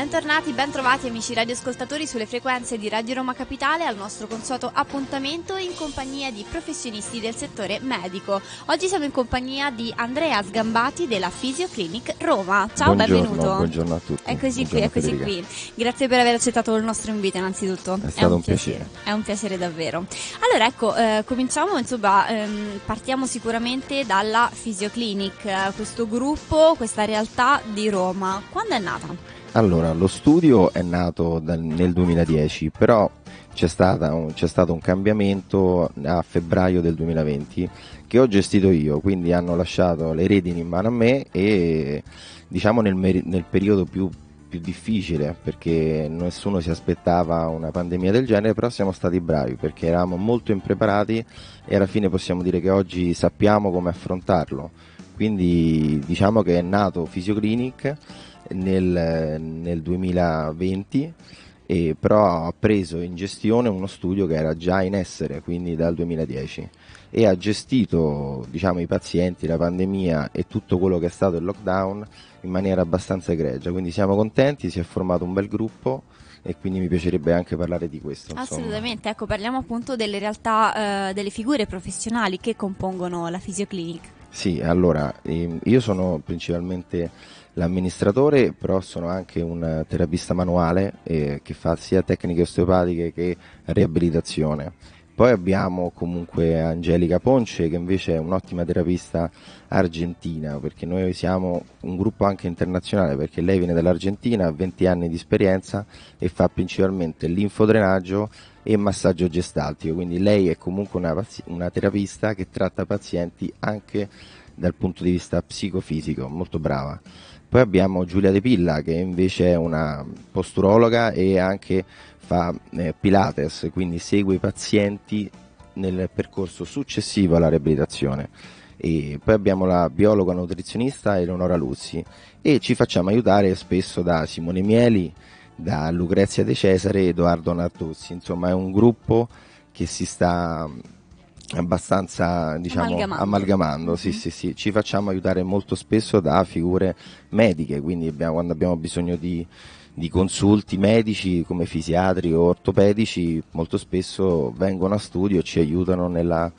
Bentornati, bentrovati amici radioascoltatori sulle frequenze di Radio Roma Capitale al nostro consueto appuntamento in compagnia di professionisti del settore medico. Oggi siamo in compagnia di Andrea Sgambati della Physioclinic Roma. Ciao, buongiorno, benvenuto. Buongiorno a tutti. Eccoci buongiorno qui, eccoci qui. Grazie per aver accettato il nostro invito innanzitutto. È, è stato un piacere. piacere. È un piacere davvero. Allora ecco, eh, cominciamo, insomma, ehm, partiamo sicuramente dalla Physioclinic, eh, questo gruppo, questa realtà di Roma. Quando è nata? Allora, lo studio è nato nel 2010, però c'è, un, c'è, stato un cambiamento a febbraio del 2020 che ho gestito io, quindi hanno lasciato le redini in mano a me e diciamo nel, nel periodo più, più difficile perché nessuno si aspettava una pandemia del genere, però siamo stati bravi perché eravamo molto impreparati e alla fine possiamo dire che oggi sappiamo come affrontarlo. Quindi diciamo che è nato Physioclinic nel, nel 2020 e però ha preso in gestione uno studio che era già in essere, quindi dal 2010, e ha gestito diciamo, i pazienti, la pandemia e tutto quello che è stato il lockdown in maniera abbastanza egregia. Quindi siamo contenti, si è formato un bel gruppo e quindi mi piacerebbe anche parlare di questo. Insomma. Assolutamente, ecco, parliamo appunto delle realtà, eh, delle figure professionali che compongono la Physioclinic. Sì, allora ehm, io sono principalmente l'amministratore, però sono anche un terapista manuale eh, che fa sia tecniche osteopatiche che riabilitazione poi abbiamo comunque Angelica Ponce che invece è un'ottima terapista argentina perché noi siamo un gruppo anche internazionale perché lei viene dall'Argentina, ha 20 anni di esperienza e fa principalmente linfodrenaggio e massaggio gestaltico, quindi lei è comunque una, una terapista che tratta pazienti anche dal punto di vista psicofisico, molto brava. Poi abbiamo Giulia De Pilla che invece è una posturologa e anche fa eh, Pilates, quindi segue i pazienti nel percorso successivo alla riabilitazione. E poi abbiamo la biologa nutrizionista Eleonora Luzzi e ci facciamo aiutare spesso da Simone Mieli, da Lucrezia De Cesare e Edoardo Nartuzzi. Insomma, è un gruppo che si sta abbastanza diciamo amalgamando. amalgamando sì, mm-hmm. sì, sì. ci facciamo aiutare molto spesso da figure mediche quindi abbiamo, quando abbiamo bisogno di, di consulti medici come fisiatri o ortopedici molto spesso vengono a studio e ci aiutano nella,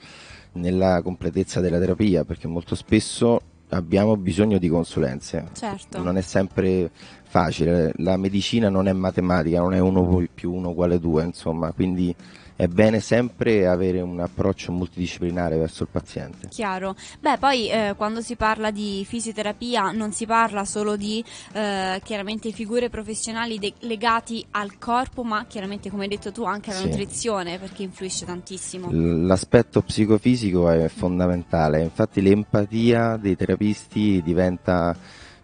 nella completezza della terapia perché molto spesso abbiamo bisogno di consulenze. Certo. Non è sempre facile, la medicina non è matematica, non è uno più uno uguale due, insomma, quindi è bene sempre avere un approccio multidisciplinare verso il paziente. Chiaro. Beh, poi eh, quando si parla di fisioterapia non si parla solo di eh, chiaramente figure professionali de- legate al corpo, ma chiaramente come hai detto tu anche alla sì. nutrizione perché influisce tantissimo. l'aspetto psicofisico è fondamentale, infatti l'empatia dei terapisti diventa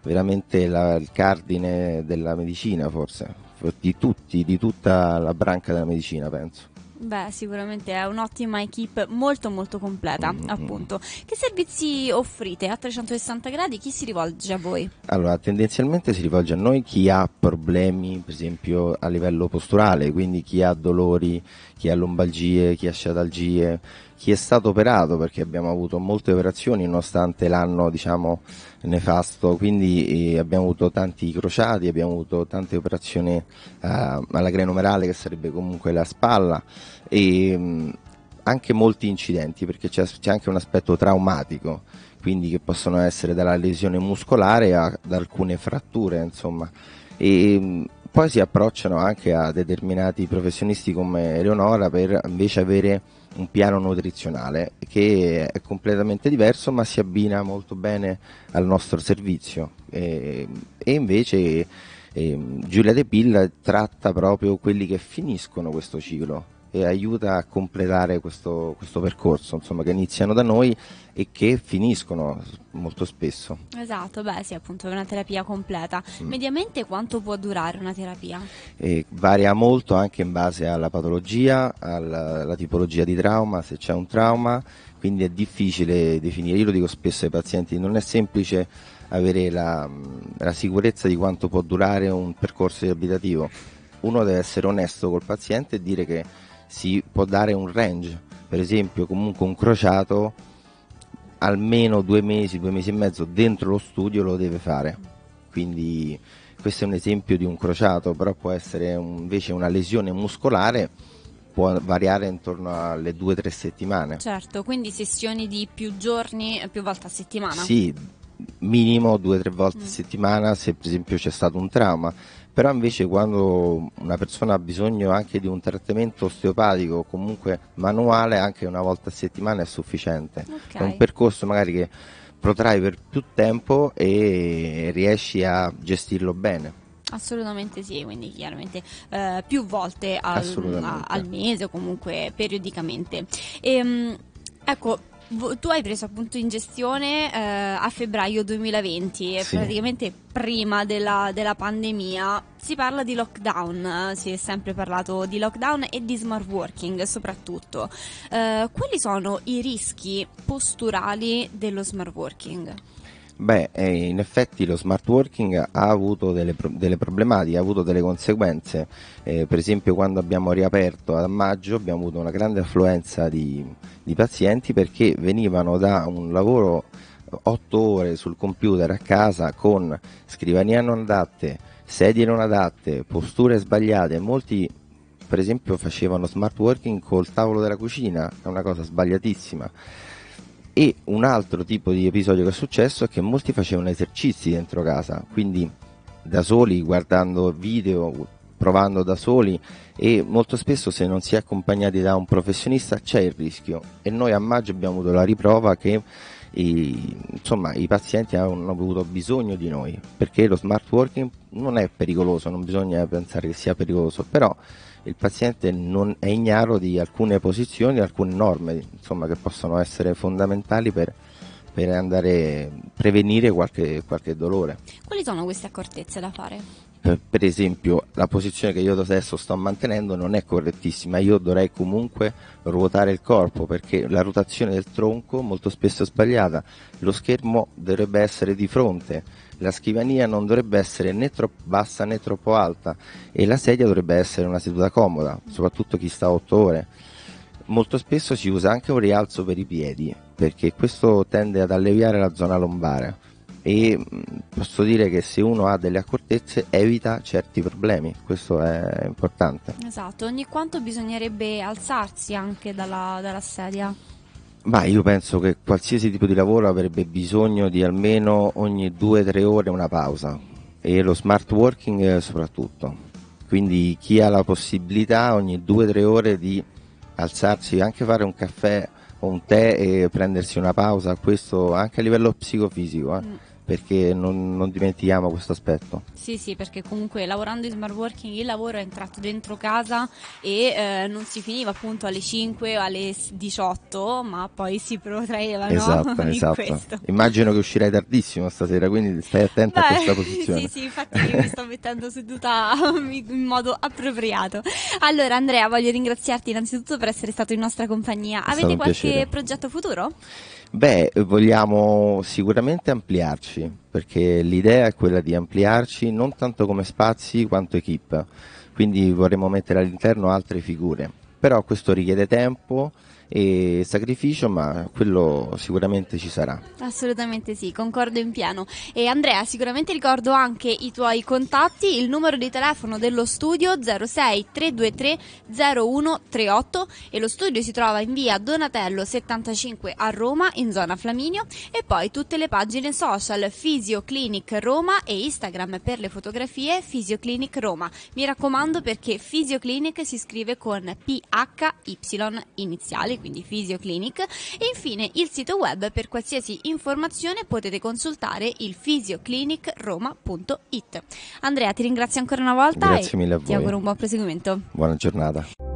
veramente la, il cardine della medicina forse, di, tutti, di tutta la branca della medicina penso. Beh, sicuramente è un'ottima equip molto molto completa, mm-hmm. appunto. Che servizi offrite a 360 gradi? Chi si rivolge a voi? Allora, tendenzialmente si rivolge a noi chi ha problemi, per esempio, a livello posturale, quindi chi ha dolori, chi ha lombalgie, chi ha sciatalgie, chi è stato operato perché abbiamo avuto molte operazioni nonostante l'anno diciamo nefasto quindi eh, abbiamo avuto tanti crociati abbiamo avuto tante operazioni eh, alla grenumerale che sarebbe comunque la spalla e mh, mm, anche molti incidenti perché c'è, c'è anche un aspetto traumatico quindi che possono essere dalla lesione muscolare ad alcune fratture insomma e mm, poi si approcciano anche a determinati professionisti come Eleonora per invece avere un piano nutrizionale che è completamente diverso ma si abbina molto bene al nostro servizio e, e invece e, ehm, Giulia De Pilla tratta proprio quelli che finiscono questo ciclo e aiuta a completare questo, questo percorso insomma, che iniziano da noi e che finiscono molto spesso. Esatto, beh sì appunto è una terapia completa. Mm. Mediamente quanto può durare una terapia? E varia molto anche in base alla patologia, alla, alla tipologia di trauma, se c'è un trauma, quindi è difficile definire, io lo dico spesso ai pazienti, non è semplice avere la, la sicurezza di quanto può durare un percorso riabilitativo. Uno deve essere onesto col paziente e dire che si può dare un range, per esempio comunque un crociato almeno due mesi, due mesi e mezzo dentro lo studio lo deve fare, quindi questo è un esempio di un crociato, però può essere un, invece una lesione muscolare può variare intorno alle due o tre settimane. Certo, quindi sessioni di più giorni, più volte a settimana? Sì, minimo due o tre volte mm. a settimana se per esempio c'è stato un trauma, però invece quando una persona ha bisogno anche di un trattamento osteopatico comunque manuale anche una volta a settimana è sufficiente okay. è un percorso magari che protrai per più tempo e riesci a gestirlo bene Assolutamente sì, quindi chiaramente eh, più volte al, a, al, mese o comunque periodicamente. E, ehm, ecco, tu hai preso appunto in gestione eh, a febbraio 2020, sì. praticamente prima della, della, pandemia. Si parla di lockdown, eh, si è sempre parlato di lockdown e di smart working soprattutto. Eh, quali sono i rischi posturali dello smart working? Beh, eh, in effetti lo smart working ha avuto delle, delle problematiche, ha avuto delle conseguenze. Eh, per esempio, quando abbiamo riaperto a maggio abbiamo avuto una grande affluenza di, di pazienti perché venivano da un lavoro 8 ore sul computer a casa con scrivania non adatte, sedie non adatte, posture sbagliate. Molti, per esempio, facevano smart working col tavolo della cucina, è una cosa sbagliatissima. E un altro tipo di episodio che è successo è che molti facevano esercizi dentro casa, quindi da soli, guardando video, provando da soli e molto spesso se non si è accompagnati da un professionista c'è il rischio e noi a maggio abbiamo avuto la riprova che i, insomma, i pazienti hanno avuto bisogno di noi perché lo smart working non è pericoloso, non bisogna pensare che sia pericoloso, però il paziente non è ignaro di alcune posizioni, alcune norme insomma, che possono essere fondamentali per, per andare a prevenire qualche, qualche dolore. Quali sono queste accortezze da fare? Eh, per esempio la posizione che io adesso sto mantenendo non è correttissima, io dovrei comunque ruotare il corpo perché la rotazione del tronco molto spesso è sbagliata, lo schermo dovrebbe essere di fronte la scrivania non dovrebbe essere né troppo bassa né troppo alta e la sedia dovrebbe essere una seduta comoda, soprattutto chi sta 8 ore. Molto spesso si usa anche un rialzo per i piedi perché questo tende ad alleviare la zona lombare e mm, posso dire che se uno ha delle accortezze evita certi problemi, questo è importante. Esatto, ogni quanto bisognerebbe alzarsi anche dalla, dalla sedia. Ma io penso che qualsiasi tipo di lavoro avrebbe bisogno di almeno ogni 2-3 ore una pausa e lo smart working eh, soprattutto. Quindi chi ha la possibilità ogni 2-3 ore di alzarsi, anche fare un caffè o un tè e prendersi una pausa, questo anche a livello psicofisico. Eh. Mm perché non, non, dimentichiamo questo aspetto. Sì, sì, perché comunque lavorando in smart working il lavoro è entrato dentro casa e eh, non si finiva appunto alle 5 o alle 18, ma poi si protraeva esatto, no? esatto. esatto. Immagino che uscirai tardissimo stasera, quindi stai attenta Beh, a questa posizione. Sì, sì, infatti mi sto mettendo seduta in modo appropriato. Allora Andrea, voglio ringraziarti innanzitutto per essere stato in nostra compagnia. È Avete qualche piacere. progetto futuro? Beh, vogliamo sicuramente ampliarci, perché l'idea è quella di ampliarci non tanto come spazi quanto equip, quindi vorremmo mettere all'interno altre figure, però questo richiede tempo e sacrificio, ma quello sicuramente ci sarà. Assolutamente sì, concordo in pieno. E Andrea, sicuramente ricordo anche i tuoi contatti, il numero di telefono dello studio 06 323 0138 e lo studio si trova in via Donatello 75 a Roma, in zona Flaminio e poi tutte le pagine social Clinic Roma e Instagram per le fotografie Clinic Roma. Mi raccomando perché Clinic si scrive con PHY iniziali quindi Physioclinic, e infine il sito web per qualsiasi informazione potete consultare il physioclinicroma.it. Andrea, ti ringrazio ancora una volta Grazie e mille a voi. ti auguro un buon proseguimento. Buona giornata.